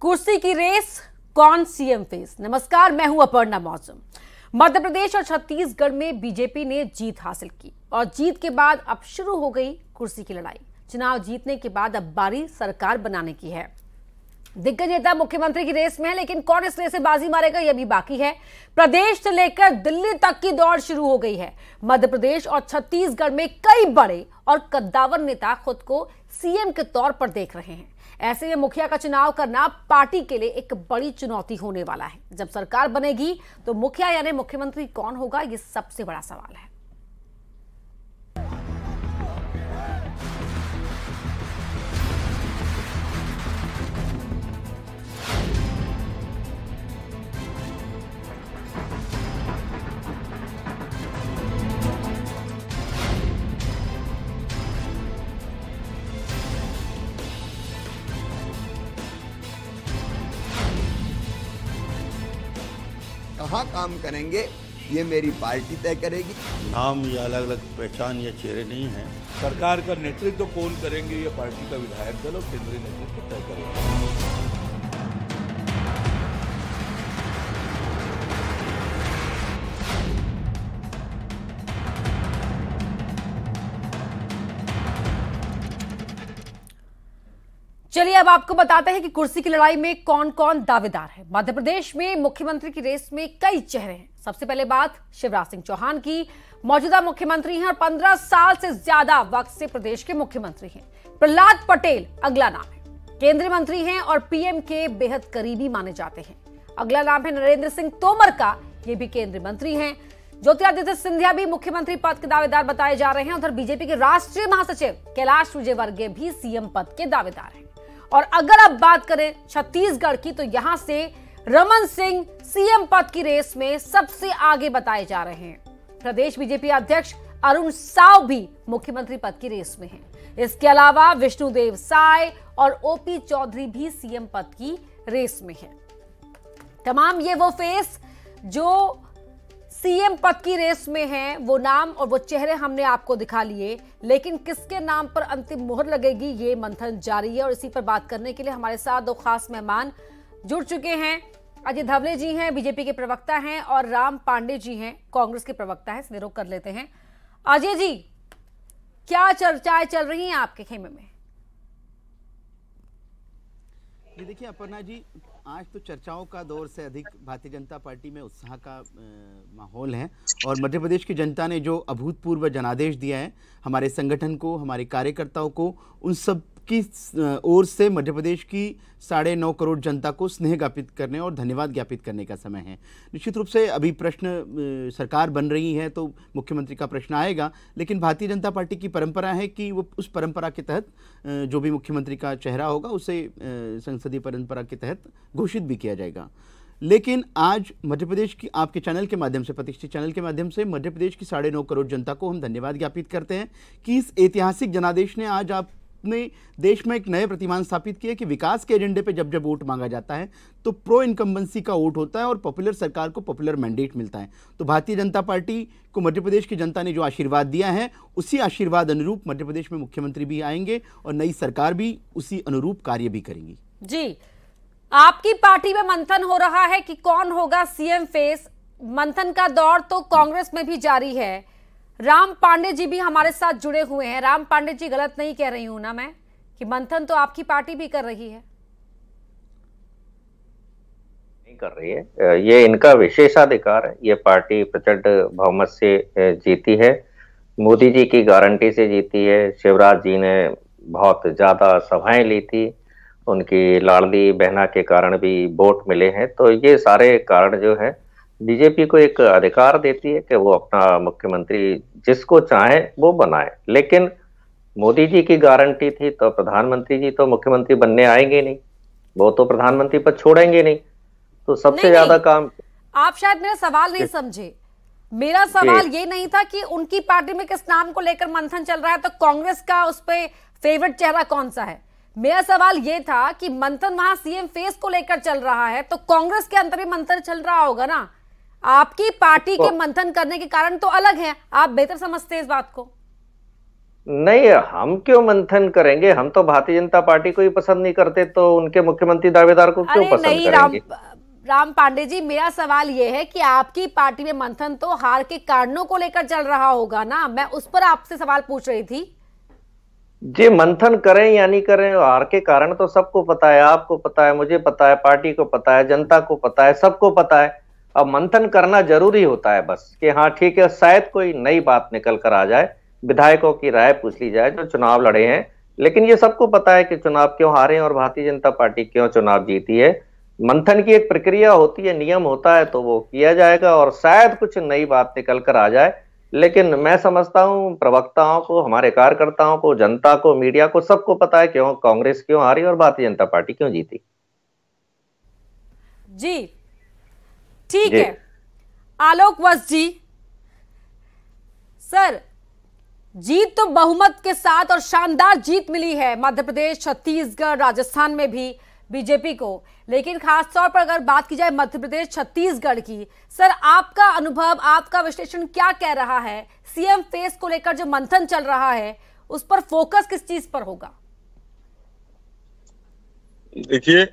कुर्सी की रेस कौन सीएम फेस नमस्कार मैं हूं अपर्णा मौसम मध्य प्रदेश और छत्तीसगढ़ में बीजेपी ने जीत हासिल की और जीत के बाद अब शुरू हो गई कुर्सी की लड़ाई चुनाव जीतने के बाद अब बारी सरकार बनाने की है दिग्गज नेता मुख्यमंत्री की रेस में है लेकिन कौन इस रेस से बाजी मारेगा यह भी बाकी है प्रदेश से लेकर दिल्ली तक की दौड़ शुरू हो गई है मध्य प्रदेश और छत्तीसगढ़ में कई बड़े और कद्दावर नेता खुद को सीएम के तौर पर देख रहे हैं ऐसे में मुखिया का चुनाव करना पार्टी के लिए एक बड़ी चुनौती होने वाला है जब सरकार बनेगी तो मुखिया यानी मुख्यमंत्री कौन होगा ये सबसे बड़ा सवाल है कहाँ काम करेंगे ये मेरी पार्टी तय करेगी नाम या अलग अलग पहचान या चेहरे नहीं है सरकार का नेतृत्व तो कौन करेंगे ये पार्टी का विधायक दल और केंद्रीय नेतृत्व तय करेगा चलिए अब आपको बताते हैं कि कुर्सी की लड़ाई में कौन कौन दावेदार है मध्य प्रदेश में मुख्यमंत्री की रेस में कई चेहरे हैं सबसे पहले बात शिवराज सिंह चौहान की मौजूदा मुख्यमंत्री हैं और 15 साल से ज्यादा वक्त से प्रदेश के मुख्यमंत्री हैं प्रहलाद पटेल अगला नाम है केंद्रीय मंत्री हैं और पीएम के बेहद करीबी माने जाते हैं अगला नाम है नरेंद्र सिंह तोमर का ये भी केंद्रीय मंत्री है ज्योतिरादित्य सिंधिया भी मुख्यमंत्री पद के दावेदार बताए जा रहे हैं उधर बीजेपी के राष्ट्रीय महासचिव कैलाश विजयवर्गीय भी सीएम पद के दावेदार हैं और अगर आप बात करें छत्तीसगढ़ की तो यहां से रमन सिंह सीएम पद की रेस में सबसे आगे बताए जा रहे हैं प्रदेश बीजेपी अध्यक्ष अरुण साव भी मुख्यमंत्री पद की रेस में हैं। इसके अलावा विष्णुदेव साय और ओपी चौधरी भी सीएम पद की रेस में हैं। तमाम ये वो फेस जो सीएम पद की रेस में हैं वो नाम और वो चेहरे हमने आपको दिखा लिए लेकिन किसके नाम पर अंतिम मोहर लगेगी ये मंथन जारी है और इसी पर बात करने के लिए हमारे साथ दो खास मेहमान जुड़ चुके हैं अजय धवले जी हैं बीजेपी के प्रवक्ता हैं और राम पांडे जी हैं कांग्रेस के प्रवक्ता हैं इसलिए रोक कर लेते हैं अजय जी क्या चर्चाएं चल रही हैं आपके खेमे में ये देखिए अपर्णा जी आज तो चर्चाओं का दौर से अधिक भारतीय जनता पार्टी में उत्साह का माहौल है और मध्य प्रदेश की जनता ने जो अभूतपूर्व जनादेश दिया है हमारे संगठन को हमारे कार्यकर्ताओं को उन सब की ओर से मध्य प्रदेश की साढ़े नौ करोड़ जनता को स्नेह ज्ञापित करने और धन्यवाद ज्ञापित करने का समय है निश्चित रूप से अभी प्रश्न सरकार बन रही है तो मुख्यमंत्री का प्रश्न आएगा लेकिन भारतीय जनता पार्टी की परंपरा है कि वो उस परंपरा के तहत जो भी मुख्यमंत्री का चेहरा होगा उसे संसदीय परंपरा के तहत घोषित भी किया जाएगा लेकिन आज मध्य प्रदेश की आपके चैनल के माध्यम से प्रतिष्ठित चैनल के माध्यम से मध्य प्रदेश की साढ़े नौ करोड़ जनता को हम धन्यवाद ज्ञापित करते हैं कि इस ऐतिहासिक जनादेश ने आज आप ने देश में एक नए प्रतिमान स्थापित किया कि विकास के एजेंडे पे जब जब वोट मांगा जाता है तो प्रो इनकम्बेंसी का वोट होता है और पॉपुलर सरकार को पॉपुलर मैंडेट मिलता है तो भारतीय जनता पार्टी को मध्य प्रदेश की जनता ने जो आशीर्वाद दिया है उसी आशीर्वाद अनुरूप मध्य प्रदेश में मुख्यमंत्री भी आएंगे और नई सरकार भी उसी अनुरूप कार्य भी करेंगी जी आपकी पार्टी में मंथन हो रहा है कि कौन होगा सीएम फेस मंथन का दौर तो कांग्रेस में भी जारी है राम पांडे जी भी हमारे साथ जुड़े हुए हैं राम पांडे जी गलत नहीं कह रही हूं ना मैं कि मंथन तो आपकी पार्टी भी कर रही है नहीं कर रही है ये इनका विशेषाधिकार है ये पार्टी प्रचंड बहुमत से जीती है मोदी जी की गारंटी से जीती है शिवराज जी ने बहुत ज्यादा सभाएं ली थी उनकी लाडली बहना के कारण भी वोट मिले हैं तो ये सारे कारण जो है बीजेपी को एक अधिकार देती है कि वो अपना मुख्यमंत्री जिसको चाहे वो बनाए लेकिन मोदी जी की गारंटी थी तो प्रधानमंत्री जी तो मुख्यमंत्री बनने आएंगे नहीं वो तो प्रधानमंत्री पर छोड़ेंगे नहीं तो सबसे ज्यादा काम आप शायद मेरा सवाल नहीं समझे मेरा सवाल ये नहीं था कि उनकी पार्टी में किस नाम को लेकर मंथन चल रहा है तो कांग्रेस का उस पर फेवरेट चेहरा कौन सा है मेरा सवाल ये था कि मंथन वहां सीएम फेस को लेकर चल रहा है तो कांग्रेस के अंदर भी मंथन चल रहा होगा ना आपकी पार्टी तो, के मंथन करने के कारण तो अलग है आप बेहतर समझते हैं इस बात को नहीं हम क्यों मंथन करेंगे हम तो भारतीय जनता पार्टी को ही पसंद नहीं करते तो उनके मुख्यमंत्री दावेदार को क्यों पसंद नहीं, करेंगे? राम राम पांडे जी मेरा सवाल ये है कि आपकी पार्टी में मंथन तो हार के कारणों को लेकर चल रहा होगा ना मैं उस पर आपसे सवाल पूछ रही थी जी मंथन करें या नहीं करें हार के कारण तो सबको पता है आपको पता है मुझे पता है पार्टी को पता है जनता को पता है सबको पता है अब मंथन करना जरूरी होता है बस कि हाँ ठीक है शायद कोई नई बात निकल कर आ जाए विधायकों की राय पूछ ली जाए जो चुनाव लड़े हैं लेकिन ये सबको पता है कि चुनाव क्यों हारे हैं और भारतीय जनता पार्टी क्यों चुनाव जीती है मंथन की एक प्रक्रिया होती है नियम होता है तो वो किया जाएगा और शायद कुछ नई बात निकल कर आ जाए लेकिन मैं समझता हूँ प्रवक्ताओं को हमारे कार्यकर्ताओं को जनता को मीडिया को सबको पता है क्यों कांग्रेस क्यों हारी और भारतीय जनता पार्टी क्यों जीती जी ठीक है आलोक वश जी सर जीत तो बहुमत के साथ और शानदार जीत मिली है मध्य प्रदेश छत्तीसगढ़ राजस्थान में भी बीजेपी को लेकिन खास तौर पर अगर बात की जाए मध्य प्रदेश छत्तीसगढ़ की सर आपका अनुभव आपका विश्लेषण क्या कह रहा है सीएम फेस को लेकर जो मंथन चल रहा है उस पर फोकस किस चीज पर होगा देखिए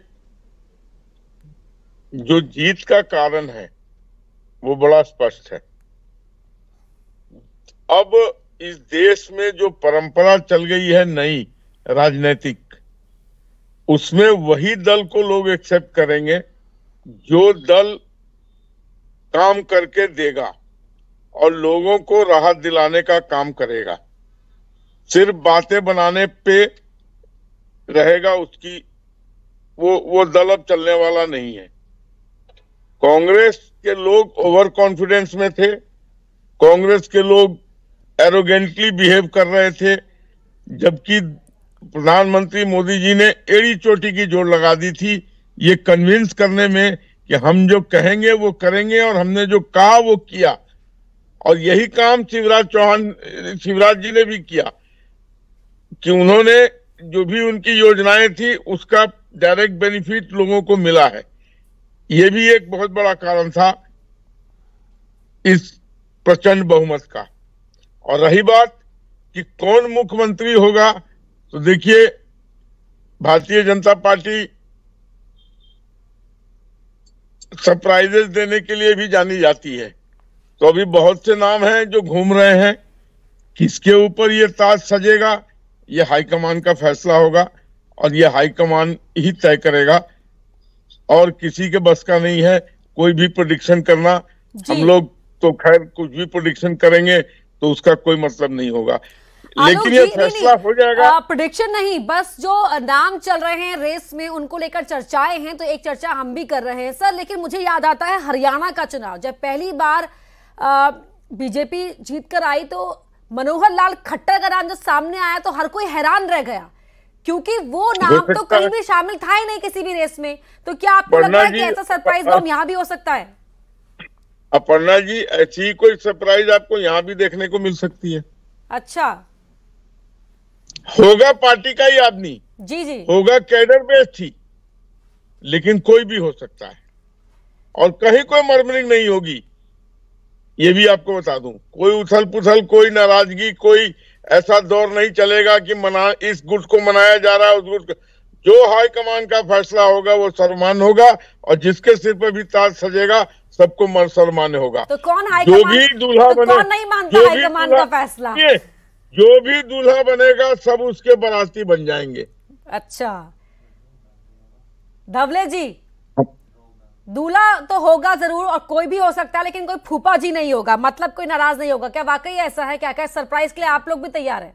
जो जीत का कारण है वो बड़ा स्पष्ट है अब इस देश में जो परंपरा चल गई है नई राजनीतिक उसमें वही दल को लोग एक्सेप्ट करेंगे जो दल काम करके देगा और लोगों को राहत दिलाने का काम करेगा सिर्फ बातें बनाने पे रहेगा उसकी वो वो दल अब चलने वाला नहीं है कांग्रेस के लोग ओवर कॉन्फिडेंस में थे कांग्रेस के लोग एरोगेंटली बिहेव कर रहे थे जबकि प्रधानमंत्री मोदी जी ने एड़ी चोटी की जोड़ लगा दी थी ये कन्विंस करने में कि हम जो कहेंगे वो करेंगे और हमने जो कहा वो किया और यही काम शिवराज चौहान शिवराज जी ने भी किया कि उन्होंने जो भी उनकी योजनाएं थी उसका डायरेक्ट बेनिफिट लोगों को मिला है ये भी एक बहुत बड़ा कारण था इस प्रचंड बहुमत का और रही बात कि कौन मुख्यमंत्री होगा तो देखिए भारतीय जनता पार्टी सरप्राइजेस देने के लिए भी जानी जाती है तो अभी बहुत से नाम हैं जो घूम रहे हैं किसके ऊपर ये ताज सजेगा ये हाईकमान का फैसला होगा और ये हाईकमान ही तय करेगा और किसी के बस का नहीं है कोई भी प्रोडिक्शन करना हम लोग तो खैर कुछ भी प्रोडिक्शन करेंगे तो उसका कोई मतलब नहीं होगा लेकिन ये फैसला हो जाएगा प्रोडिक्शन नहीं बस जो नाम चल रहे हैं रेस में उनको लेकर चर्चाएं हैं तो एक चर्चा हम भी कर रहे हैं सर लेकिन मुझे याद आता है हरियाणा का चुनाव जब पहली बार बीजेपी जीत कर आई तो मनोहर लाल खट्टर का नाम जब सामने आया तो हर कोई हैरान रह गया क्योंकि वो नाम तो कहीं भी शामिल था ही नहीं किसी भी रेस में तो क्या आपको लगता है कि ऐसा सरप्राइज बम तो यहाँ भी हो सकता है अपर्णा जी ऐसी कोई सरप्राइज आपको यहाँ भी देखने को मिल सकती है अच्छा होगा पार्टी का ही आदमी जी जी होगा कैडर बेस थी लेकिन कोई भी हो सकता है और कहीं कोई मर्मरिंग नहीं होगी ये भी आपको बता दूं कोई उथल पुथल कोई नाराजगी कोई ऐसा दौर नहीं चलेगा कि मना इस गुट को मनाया जा रहा है उस गुट जो जो हाईकमान का फैसला होगा वो सर्वमान होगा और जिसके सिर पर भी ताज सजेगा सबको सर्वमान्य होगा तो कौन भी दूल्हा तो बने जो भी का फैसला जो भी दूल्हा बनेगा सब उसके बराती बन जाएंगे अच्छा धवले जी दूल्हा तो होगा जरूर और कोई भी हो सकता है लेकिन कोई फूफा जी नहीं होगा मतलब कोई नाराज नहीं होगा क्या वाकई ऐसा है क्या क्या सरप्राइज के लिए आप लोग भी तैयार हैं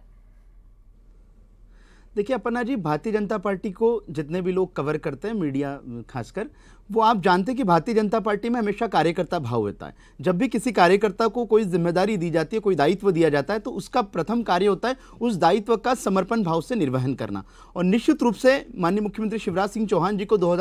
देखिए अपना जी भारतीय जनता पार्टी को जितने भी लोग कवर करते हैं मीडिया खासकर वो आप जानते हैं कि भारतीय जनता पार्टी में हमेशा कार्यकर्ता भाव होता है जब भी किसी कार्यकर्ता को कोई जिम्मेदारी दी जाती है कोई दायित्व दिया जाता है तो उसका प्रथम कार्य होता है उस दायित्व का समर्पण भाव से निर्वहन करना और निश्चित रूप से माननीय मुख्यमंत्री शिवराज सिंह चौहान जी को दो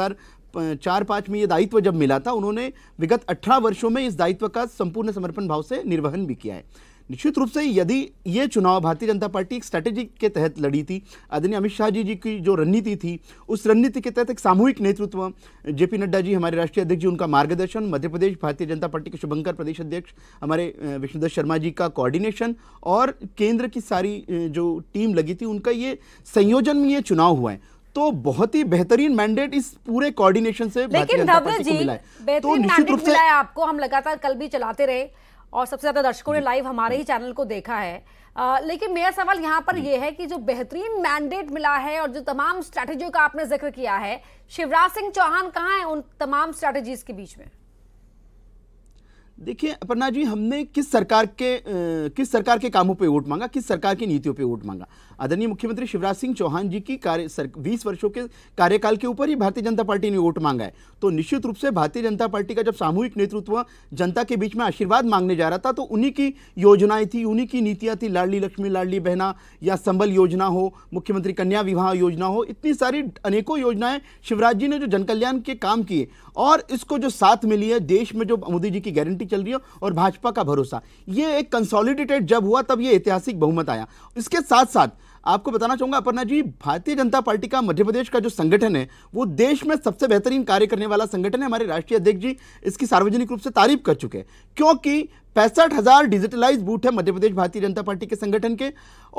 चार पाँच में ये दायित्व जब मिला था उन्होंने विगत अठारह वर्षों में इस दायित्व का संपूर्ण समर्पण भाव से निर्वहन भी किया है निश्चित रूप से यदि ये चुनाव भारतीय जनता पार्टी एक स्ट्रैटेजी के तहत लड़ी थी आदरणीय अमित शाह जी जी की जो रणनीति थी उस रणनीति के तहत एक सामूहिक नेतृत्व जेपी नड्डा जी हमारे राष्ट्रीय अध्यक्ष जी उनका मार्गदर्शन मध्य प्रदेश भारतीय जनता पार्टी के शुभंकर प्रदेश अध्यक्ष हमारे विष्णुदत्त शर्मा जी का कोऑर्डिनेशन और केंद्र की सारी जो टीम लगी थी उनका ये संयोजन में ये चुनाव हुआ है तो बहुत ही बेहतरीन मैंडेट इस पूरे कोऑर्डिनेशन से लेकिन जी तो निश्चित रूप से आपको हम लगातार कल भी चलाते रहे और सबसे ज्यादा दर्शकों ने लाइव हमारे ही चैनल को देखा है आ, लेकिन मेरा सवाल यहाँ पर यह है कि जो बेहतरीन मैंडेट मिला है और जो तमाम स्ट्रैटेजियों का आपने जिक्र किया है शिवराज सिंह चौहान कहाँ है उन तमाम स्ट्रैटेजीज के बीच में देखिए अपना जी हमने किस सरकार के आ, किस सरकार के कामों पे वोट मांगा किस सरकार की नीतियों पे वोट मांगा आदरणीय मुख्यमंत्री शिवराज सिंह चौहान जी की कार्य सर बीस वर्षों के कार्यकाल के ऊपर ही भारतीय जनता पार्टी ने वोट मांगा है तो निश्चित रूप से भारतीय जनता पार्टी का जब सामूहिक नेतृत्व जनता के बीच में आशीर्वाद मांगने जा रहा था तो उन्हीं की योजनाएं थी उन्हीं की नीतियाँ थी लाडली लक्ष्मी लाडली बहना या संबल योजना हो मुख्यमंत्री कन्या विवाह योजना हो इतनी सारी अनेकों योजनाएं शिवराज जी ने जो जनकल्याण के काम किए और इसको जो साथ मिली है देश में जो मोदी जी की गारंटी चल रही है और भाजपा का भरोसा ये एक कंसोलिडेटेड जब हुआ तब ये ऐतिहासिक बहुमत आया इसके साथ साथ आपको बताना चाहूंगा अपर्णा जी भारतीय जनता पार्टी का मध्य प्रदेश का जो संगठन है वो देश में सबसे बेहतरीन कार्य करने वाला संगठन है हमारे राष्ट्रीय अध्यक्ष जी इसकी सार्वजनिक रूप से तारीफ कर चुके हैं क्योंकि पैंसठ हजार डिजिटलाइज बूथ है मध्य प्रदेश भारतीय जनता पार्टी के संगठन के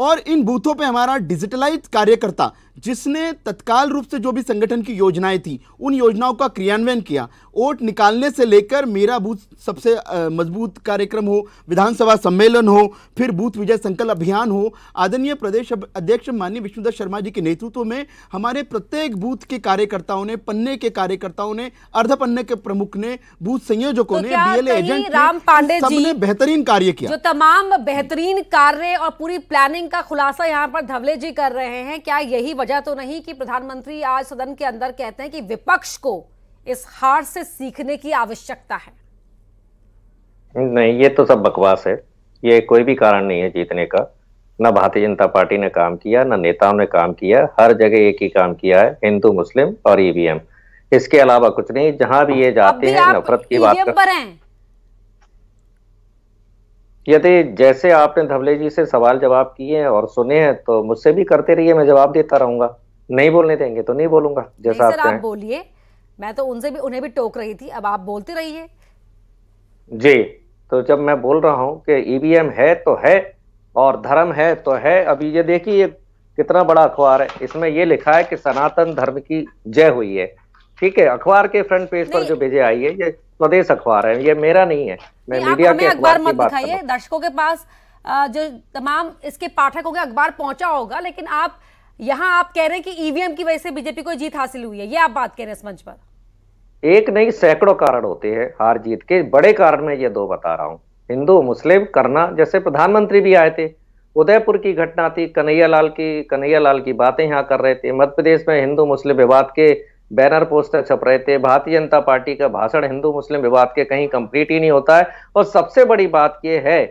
और इन बूथों पर हमारा डिजिटलाइज कार्यकर्ता जिसने तत्काल रूप से जो भी संगठन की योजनाएं थी उन योजनाओं का क्रियान्वयन किया वोट निकालने से लेकर मेरा बूथ सबसे मजबूत कार्यक्रम हो विधानसभा सम्मेलन हो फिर बूथ विजय संकल्प अभियान हो आदरणीय प्रदेश अध्यक्ष माननीय विष्णुदत्त शर्मा जी के नेतृत्व में हमारे प्रत्येक बूथ के कार्यकर्ताओं ने पन्ने के कार्यकर्ताओं ने अर्ध पन्ने के प्रमुख ने बूथ संयोजकों तो ने ने एल एजेंट राम पांडे ने बेहतरीन कार्य किया जो तमाम बेहतरीन कार्य और पूरी प्लानिंग का खुलासा यहाँ पर धवले जी कर रहे हैं क्या यही वजह तो नहीं कि प्रधानमंत्री आज सदन के अंदर कहते हैं कि विपक्ष को इस हार से सीखने की आवश्यकता है नहीं ये तो सब बकवास है ये कोई भी कारण नहीं है जीतने का ना भारतीय जनता पार्टी ने काम किया ना नेताओं ने काम किया हर जगह एक ही काम किया है हिंदू मुस्लिम और ईवीएम इसके अलावा कुछ नहीं जहां भी ये जाते हैं नफरत की बात कर... यदि जैसे आपने धवले जी से सवाल जवाब किए हैं और सुने हैं तो मुझसे भी करते रहिए मैं जवाब देता रहूंगा नहीं बोलने देंगे तो नहीं बोलूंगा जैसा नहीं आप बोलिए मैं तो उनसे भी उन्हें भी टोक रही थी अब आप बोलते रहिए जी तो जब मैं बोल रहा हूँ कि ईवीएम e है तो है और धर्म है तो है अभी ये देखिए कितना बड़ा अखबार है इसमें ये लिखा है कि सनातन धर्म की जय हुई है ठीक है अखबार के फ्रंट पेज पर जो भेजे आई है ये स्वदेश अखबार है ये मेरा नहीं है मैं मीडिया के अखबार मत दिखाइए दर्शकों के पास जो तमाम इसके पाठकों के अखबार पहुंचा होगा लेकिन आप यहाँ आप कह रहे हैं कि ईवीएम e की वजह से बीजेपी को जीत हासिल हुई है ये आप बात कह रहे हैं इस मंच पर एक नहीं सैकड़ों कारण होते हैं हार जीत के बड़े कारण मैं ये दो बता रहा हूँ हिंदू मुस्लिम करना जैसे प्रधानमंत्री भी आए थे उदयपुर की घटना थी कन्हैया लाल की कन्हैया लाल की बातें यहाँ कर रहे थे मध्य प्रदेश में हिंदू मुस्लिम विवाद के बैनर पोस्टर छप रहे थे भारतीय जनता पार्टी का भाषण हिंदू मुस्लिम विवाद के कहीं कंप्लीट ही नहीं होता है और सबसे बड़ी बात यह है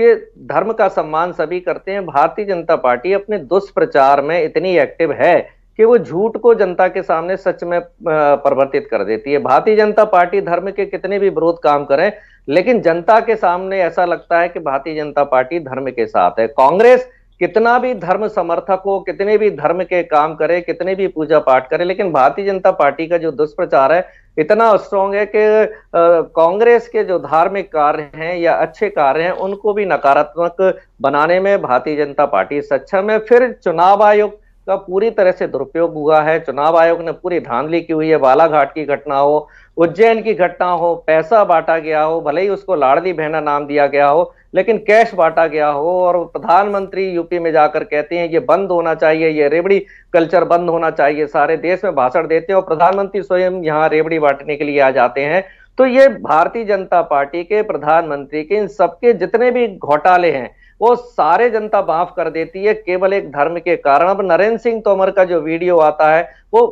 कि धर्म का सम्मान सभी करते हैं भारतीय जनता पार्टी अपने दुष्प्रचार में इतनी एक्टिव है कि वो झूठ को जनता के सामने सच में परिवर्तित कर देती है भारतीय जनता पार्टी धर्म के कितने भी विरोध काम करें लेकिन जनता के सामने ऐसा लगता है कि भारतीय जनता पार्टी धर्म के साथ है कांग्रेस कितना भी धर्म समर्थक हो कितने भी धर्म के काम करे कितने भी पूजा पाठ करे लेकिन भारतीय जनता पार्टी का जो दुष्प्रचार है इतना स्ट्रॉन्ग है कि कांग्रेस के जो धार्मिक कार्य हैं या अच्छे कार्य हैं उनको भी नकारात्मक बनाने में भारतीय जनता पार्टी सक्षम है फिर चुनाव आयोग का तो पूरी तरह से दुरुपयोग हुआ है चुनाव आयोग ने पूरी धांधली की हुई है बालाघाट की घटना हो उज्जैन की घटना हो पैसा बांटा गया हो भले ही उसको लाडली बहना नाम दिया गया हो लेकिन कैश बांटा गया हो और प्रधानमंत्री यूपी में जाकर कहते हैं ये बंद होना चाहिए ये रेबड़ी कल्चर बंद होना चाहिए सारे देश में भाषण देते हैं और प्रधानमंत्री स्वयं यहाँ रेबड़ी बांटने के लिए आ जाते हैं तो ये भारतीय जनता पार्टी के प्रधानमंत्री के इन सबके जितने भी घोटाले हैं वो सारे जनता माफ कर देती है केवल एक धर्म के कारण अब नरेंद्र सिंह तोमर का जो वीडियो आता है वो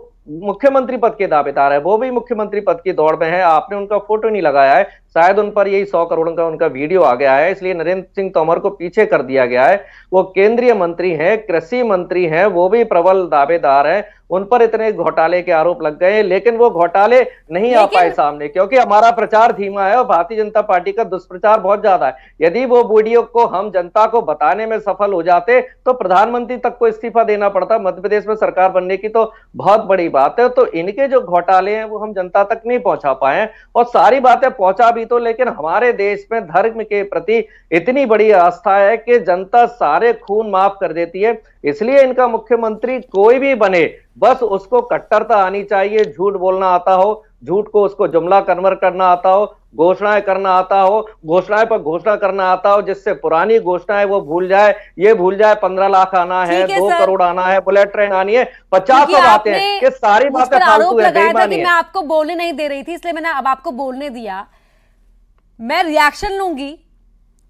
मुख्यमंत्री पद के दावेदार है वो भी मुख्यमंत्री पद की दौड़ में है आपने उनका फोटो नहीं लगाया है शायद उन पर यही सौ करोड़ का उनका वीडियो आ गया है इसलिए नरेंद्र सिंह तोमर को पीछे कर दिया गया है वो केंद्रीय मंत्री हैं कृषि मंत्री हैं वो भी प्रबल दावेदार हैं उन पर इतने घोटाले के आरोप लग गए लेकिन वो घोटाले नहीं आ पाए सामने क्योंकि हमारा प्रचार धीमा है और भारतीय जनता पार्टी का दुष्प्रचार बहुत ज्यादा है यदि वो वीडियो को हम जनता को बताने में सफल हो जाते तो प्रधानमंत्री तक को इस्तीफा देना पड़ता मध्य प्रदेश में सरकार बनने की तो बहुत बड़ी बात है तो इनके जो घोटाले हैं वो हम जनता तक नहीं पहुंचा पाए और सारी बातें पहुंचा भी तो लेकिन हमारे देश में धर्म के प्रति इतनी बड़ी आस्था है कि जनता सारे खून माफ कर देती है इसलिए इनका मुख्यमंत्री कोई भी बने बस उसको कट्टरता आनी चाहिए झूठ बोलना आता हो झूठ को उसको जुमला कन्वर करना आता हो घोषणाएं करना आता हो घोषणाएं पर घोषणा करना आता हो जिससे पुरानी घोषणाएं वो भूल जाए ये भूल जाए पंद्रह लाख आना है दो करोड़ आना है बुलेट ट्रेन आनी है पचास सौ आते हैं ये सारी बातें फालतू है कि मैं आपको बोलने नहीं दे रही थी इसलिए मैंने अब आपको बोलने दिया मैं रिएक्शन लूंगी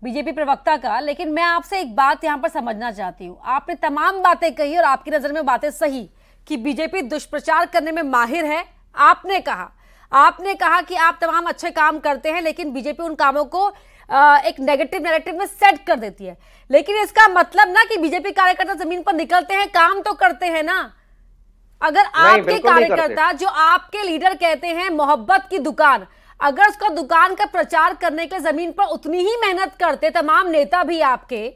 बीजेपी प्रवक्ता का लेकिन मैं आपसे एक बात यहाँ पर समझना चाहती हूँ आपने तमाम बातें कही और आपकी नज़र में बातें सही कि बीजेपी दुष्प्रचार करने में माहिर है आपने कहा आपने कहा कि आप तमाम अच्छे काम करते हैं लेकिन बीजेपी उन कामों को एक नेगेटिव नेगेटिव में सेट कर देती है लेकिन इसका मतलब ना कि बीजेपी कार्यकर्ता जमीन पर निकलते हैं काम तो करते हैं ना अगर आपके कार्यकर्ता जो आपके लीडर कहते हैं मोहब्बत की दुकान अगर उसका दुकान का प्रचार करने के जमीन पर उतनी ही मेहनत करते तमाम नेता भी आपके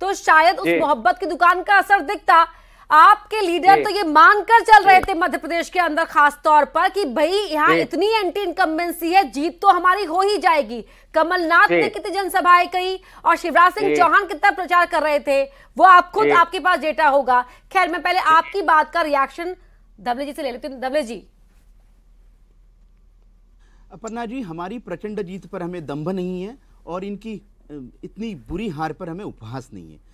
तो शायद उस मोहब्बत की दुकान का असर दिखता आपके लीडर तो ये मानकर चल रहे थे मध्य प्रदेश के अंदर खास तौर पर कि भाई यहाँ इतनी एंटी इनकम्बेंसी है जीत तो हमारी हो ही जाएगी कमलनाथ ने कितनी जनसभाएं कही और शिवराज सिंह चौहान कितना प्रचार कर रहे थे वो आप खुद आपके पास डेटा होगा खैर मैं पहले आपकी बात का रिएक्शन दबले जी से ले लेती हूँ दबले जी अपना जी हमारी प्रचंड जीत पर हमें दम्भ नहीं है और इनकी इतनी बुरी हार पर हमें उपहास नहीं है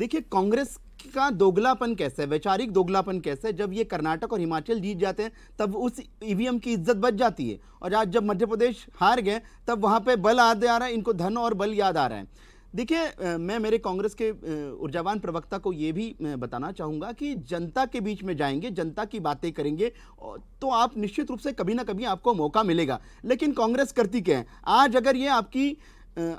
देखिए कांग्रेस का दोगलापन कैसा है वैचारिक दोगलापन कैसा है जब ये कर्नाटक और हिमाचल जीत जाते हैं तब उस ईवीएम की इज्जत बच जाती है और आज जब मध्य प्रदेश हार गए तब वहाँ पे बल याद आ रहा है इनको धन और बल याद आ रहा है देखिए मैं मेरे कांग्रेस के ऊर्जावान प्रवक्ता को ये भी बताना चाहूँगा कि जनता के बीच में जाएंगे जनता की बातें करेंगे तो आप निश्चित रूप से कभी ना कभी आपको मौका मिलेगा लेकिन कांग्रेस करती क्या है आज अगर ये आपकी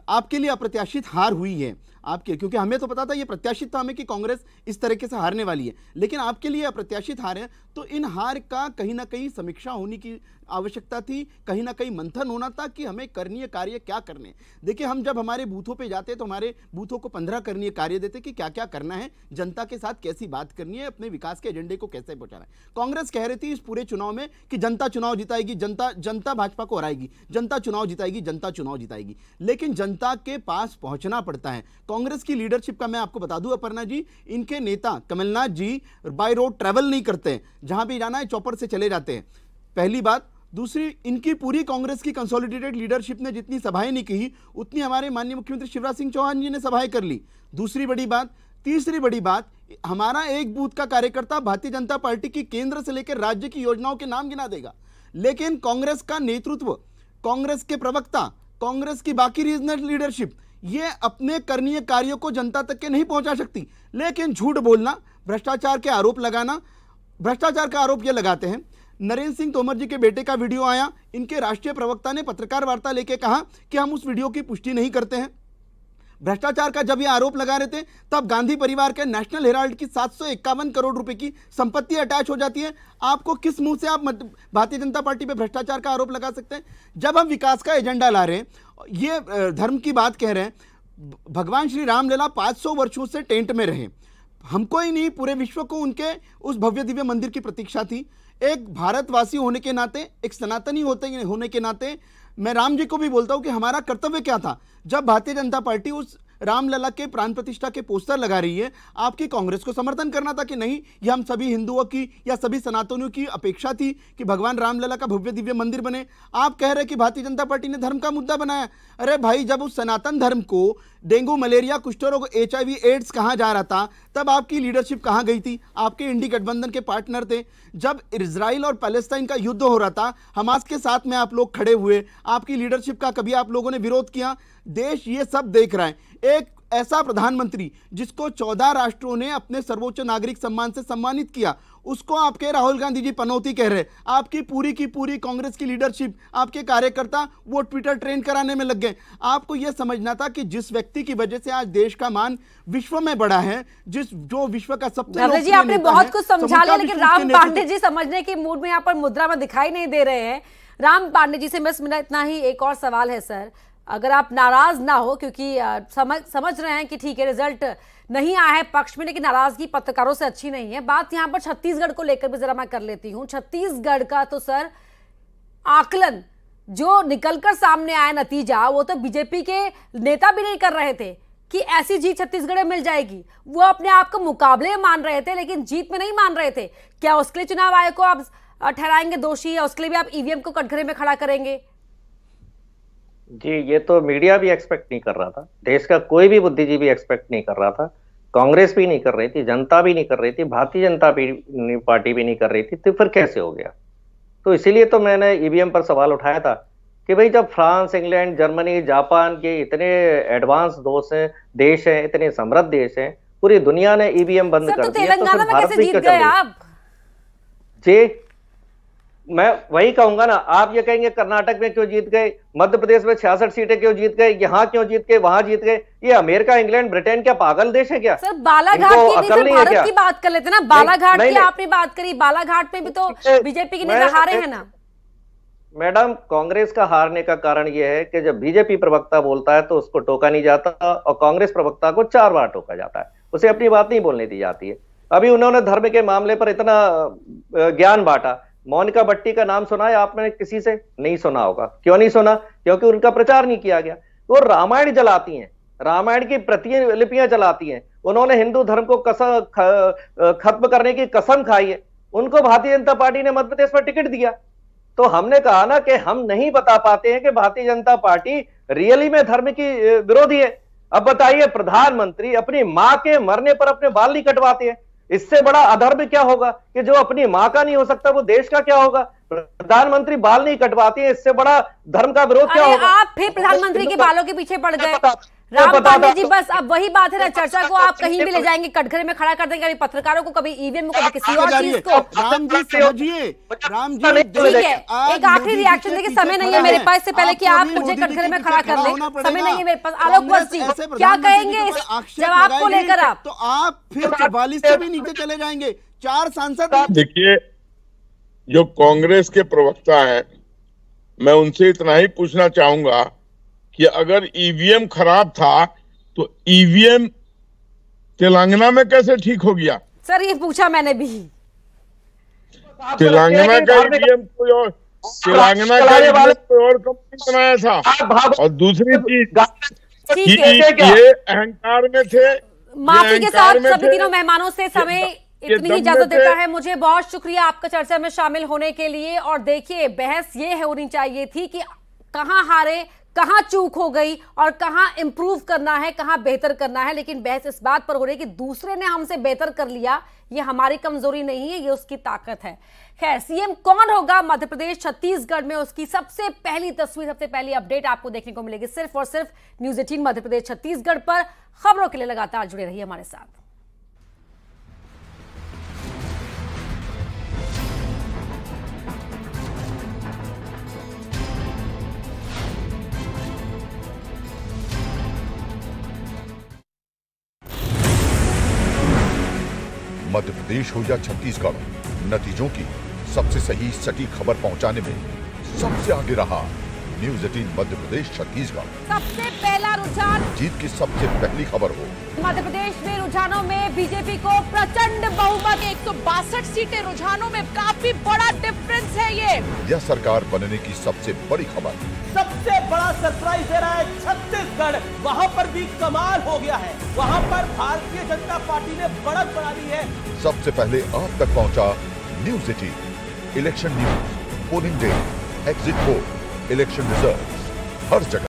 आपके लिए अप्रत्याशित हार हुई है आपके क्योंकि हमें तो पता था ये प्रत्याशित था हमें कि कांग्रेस इस तरीके से हारने वाली है लेकिन आपके लिए अप्रत्याशित हार है तो इन हार का कहीं ना कहीं समीक्षा होने की आवश्यकता थी कहीं ना कहीं मंथन होना था कि हमें करनीय कार्य क्या करने देखिए हम जब हमारे बूथों पे जाते तो हमारे बूथों को पंद्रह करनीय कार्य देते कि क्या क्या करना है जनता के साथ कैसी बात करनी है अपने विकास के एजेंडे को कैसे पहुंचाना है कांग्रेस कह रही थी इस पूरे चुनाव में कि जनता चुनाव जिताएगी जनता जनता भाजपा को हराएगी जनता चुनाव जिताएगी जनता चुनाव जिताएगी लेकिन जनता के पास पहुंचना पड़ता है कांग्रेस की लीडरशिप का मैं आपको बता दूं अपर्णा जी इनके नेता Kamal Nath ji by road travel नहीं करते जहां भी जाना है चौपर से चले जाते हैं पहली बात दूसरी इनकी पूरी कांग्रेस की कंसोलिडेटेड लीडरशिप ने जितनी सभाएं नहीं की उतनी हमारे माननीय मुख्यमंत्री शिवराज सिंह चौहान जी ने सभाएं कर ली दूसरी बड़ी बात तीसरी बड़ी बात हमारा एक बूथ का कार्यकर्ता भारतीय जनता पार्टी की केंद्र से लेकर राज्य की योजनाओं के नाम गिना देगा लेकिन कांग्रेस का नेतृत्व कांग्रेस के प्रवक्ता कांग्रेस की बाकी रीजनल लीडरशिप ये अपने करणीय कार्यों को जनता तक के नहीं पहुंचा सकती लेकिन झूठ बोलना भ्रष्टाचार के आरोप लगाना भ्रष्टाचार का आरोप ये लगाते हैं नरेंद्र सिंह तोमर जी के बेटे का वीडियो आया इनके राष्ट्रीय प्रवक्ता ने पत्रकार वार्ता लेके कहा कि हम उस वीडियो की पुष्टि नहीं करते हैं भ्रष्टाचार का जब ये आरोप लगा रहे थे तब गांधी परिवार के नेशनल हेराल्ड की सात करोड़ रुपए की संपत्ति अटैच हो जाती है आपको किस मुंह से आप भारतीय जनता पार्टी पर भ्रष्टाचार का आरोप लगा सकते हैं जब हम विकास का एजेंडा ला रहे हैं ये धर्म की बात कह रहे हैं भगवान श्री रामलीला 500 वर्षों से टेंट में रहे हमको ही नहीं पूरे विश्व को उनके उस भव्य दिव्य मंदिर की प्रतीक्षा थी एक भारतवासी होने के नाते एक सनातनी होते होने के नाते मैं राम जी को भी बोलता हूँ कि हमारा कर्तव्य क्या था जब भारतीय जनता पार्टी उस रामलला के प्राण प्रतिष्ठा के पोस्टर लगा रही है आपकी कांग्रेस को समर्थन करना था कि नहीं यह हम सभी हिंदुओं की या सभी सनातनों की अपेक्षा थी कि भगवान रामलला का भव्य दिव्य मंदिर बने आप कह रहे कि भारतीय जनता पार्टी ने धर्म का मुद्दा बनाया अरे भाई जब उस सनातन धर्म को डेंगू मलेरिया कुष्ठ रोग एच एड्स कहा जा रहा था तब आपकी लीडरशिप कहाँ गई थी आपके इंडी गठबंधन के पार्टनर थे जब इसराइल और पैलेस्टाइन का युद्ध हो रहा था हमास के साथ में आप लोग खड़े हुए आपकी लीडरशिप का कभी आप लोगों ने विरोध किया देश ये सब देख रहा है एक ऐसा प्रधानमंत्री जिसको चौदह राष्ट्रों ने अपने सर्वोच्च नागरिक सम्मान से सम्मानित किया उसको आपके राहुल गांधी जी पनौती कह रहे आपकी पूरी की पूरी कांग्रेस की लीडरशिप आपके कार्यकर्ता वो ट्विटर ट्रेंड कराने में लग गए आपको यह समझना था कि जिस व्यक्ति की वजह से आज देश का मान विश्व में बड़ा है जिस जो विश्व का सबसे जी आपने बहुत कुछ समझा लिया लेकिन राम पांडे जी समझने के मूड में यहाँ पर मुद्रा में दिखाई नहीं दे रहे हैं राम पांडे जी से बस मिला इतना ही एक और सवाल है सर अगर आप नाराज ना हो क्योंकि समझ समझ रहे हैं कि ठीक है रिजल्ट नहीं आया है पक्ष में लेकिन नाराजगी पत्रकारों से अच्छी नहीं है बात यहां पर छत्तीसगढ़ को लेकर भी जरा मैं कर लेती हूं छत्तीसगढ़ का तो सर आकलन जो निकलकर सामने आया नतीजा वो तो बीजेपी के नेता भी नहीं कर रहे थे कि ऐसी जीत छत्तीसगढ़ में मिल जाएगी वो अपने आप को मुकाबले मान रहे थे लेकिन जीत में नहीं मान रहे थे क्या उसके लिए चुनाव आयोग को आप ठहराएंगे दोषी या उसके लिए भी आप ईवीएम e को कटघरे में खड़ा करेंगे जी ये तो मीडिया भी एक्सपेक्ट नहीं कर रहा था देश का कोई भी बुद्धिजीवी एक्सपेक्ट नहीं कर रहा था कांग्रेस भी नहीं कर रही थी जनता भी नहीं कर रही थी भारतीय जनता पार्टी भी नहीं कर रही थी तो फिर कैसे हो गया तो इसीलिए तो मैंने ईवीएम e पर सवाल उठाया था कि भाई जब फ्रांस इंग्लैंड जर्मनी जापान के इतने एडवांस दोस्त हैं देश हैं इतने समृद्ध देश हैं पूरी दुनिया ने ईवीएम e बंद तो कर दिया तो फिर भारत भी क्यों जी मैं वही कहूंगा ना आप ये कहेंगे कर्नाटक में क्यों जीत गए मध्य प्रदेश में छियासठ सीटें क्यों जीत गए यहाँ क्यों जीत गए वहां जीत गए ये अमेरिका इंग्लैंड ब्रिटेन क्या पागल देश है क्या सर बालाघाट की नहीं भारत की बात कर लेते ना बालाघाट की आपने बात करी बालाघाट में भी तो बीजेपी की नेता हारे हैं ना मैडम कांग्रेस का हारने का कारण यह है कि जब बीजेपी प्रवक्ता बोलता है तो उसको टोका नहीं जाता और कांग्रेस प्रवक्ता को चार बार टोका जाता है उसे अपनी बात नहीं बोलने दी जाती है अभी उन्होंने धर्म के मामले पर इतना ज्ञान बांटा मोनिका भट्टी का नाम सुना है आपने किसी से नहीं सुना होगा क्यों नहीं सुना क्योंकि उनका प्रचार नहीं किया गया वो रामायण जलाती हैं रामायण की प्रतिलिपियां जलाती हैं उन्होंने हिंदू धर्म को कसम खत्म करने की कसम खाई है उनको भारतीय जनता पार्टी ने मध्य प्रदेश में टिकट दिया तो हमने कहा ना कि हम नहीं बता पाते हैं कि भारतीय जनता पार्टी रियली में धर्म की विरोधी है अब बताइए प्रधानमंत्री अपनी मां के मरने पर अपने बाल नहीं कटवाते हैं इससे बड़ा अधर्म क्या होगा कि जो अपनी मां का नहीं हो सकता वो देश का क्या होगा प्रधानमंत्री बाल नहीं कटवाती है इससे बड़ा धर्म का विरोध क्या होगा आप फिर प्रधानमंत्री के बालों के पीछे पड़ गए तो राम पांडे तो- जी बस अब वही बात है ना तो चर्चा को आप कहीं भी ले जाएंगे कटघरे में खड़ा कर देंगे अभी पत्रकारों को कभी ईवीएम को कभी किसी और चीज को राम जी समझिए राम जी ठीक है एक आखिरी रिएक्शन देखिए समय नहीं है मेरे पास इससे पहले कि आप मुझे कटघरे में खड़ा कर ले समय नहीं है मेरे पास आलोक वर्ष जी क्या कहेंगे जब आपको लेकर आप तो आप फिर चौवालीस से भी नीचे चले जाएंगे चार सांसद देखिए जो कांग्रेस के प्रवक्ता है मैं उनसे इतना ही पूछना चाहूंगा कि अगर ईवीएम e खराब था तो ईवीएम e तेलंगाना में कैसे ठीक हो गया सर ये पूछा मैंने भी तो तेलंगाना का ईवीएम e कोई और तेलंगाना का ईवीएम कोई और कंपनी बनाया था और दूसरी चीज ये अहंकार में थे माफी के साथ सभी तीनों मेहमानों से समय इतनी ही इजाजत देता है मुझे बहुत शुक्रिया आपका चर्चा में शामिल होने के लिए और देखिए बहस ये होनी चाहिए थी कि कहाँ हारे कहां चूक हो गई और कहां इंप्रूव करना है कहां बेहतर करना है लेकिन बहस इस बात पर हो रही है कि दूसरे ने हमसे बेहतर कर लिया ये हमारी कमजोरी नहीं है ये उसकी ताकत है खैर सीएम कौन होगा मध्य प्रदेश छत्तीसगढ़ में उसकी सबसे पहली तस्वीर सबसे पहली अपडेट आपको देखने को मिलेगी सिर्फ और सिर्फ न्यूज एटीन मध्य प्रदेश छत्तीसगढ़ पर खबरों के लिए लगातार जुड़े रही हमारे साथ मध्य प्रदेश हो या छत्तीसगढ़ नतीजों की सबसे सही सटीक खबर पहुंचाने में सबसे आगे रहा न्यूज एटीन मध्य प्रदेश छत्तीसगढ़ सबसे पहला रुझान जीत की सबसे पहली खबर हो मध्य प्रदेश में रुझानों में बीजेपी को प्रचंड बहुमत एक सौ बासठ सीटें रुझानों में काफी बड़ा डिफरेंस है ये यह सरकार बनने की सबसे बड़ी खबर सबसे बड़ा सरप्राइज दे रहा है छत्तीसगढ़ वहाँ पर भी कमाल हो गया है वहाँ पर भारतीय जनता पार्टी ने बढ़त बढ़ा दी है सबसे पहले आप तक पहुँचा news eighteen election news polling day exit poll election results. Hoşçakalın.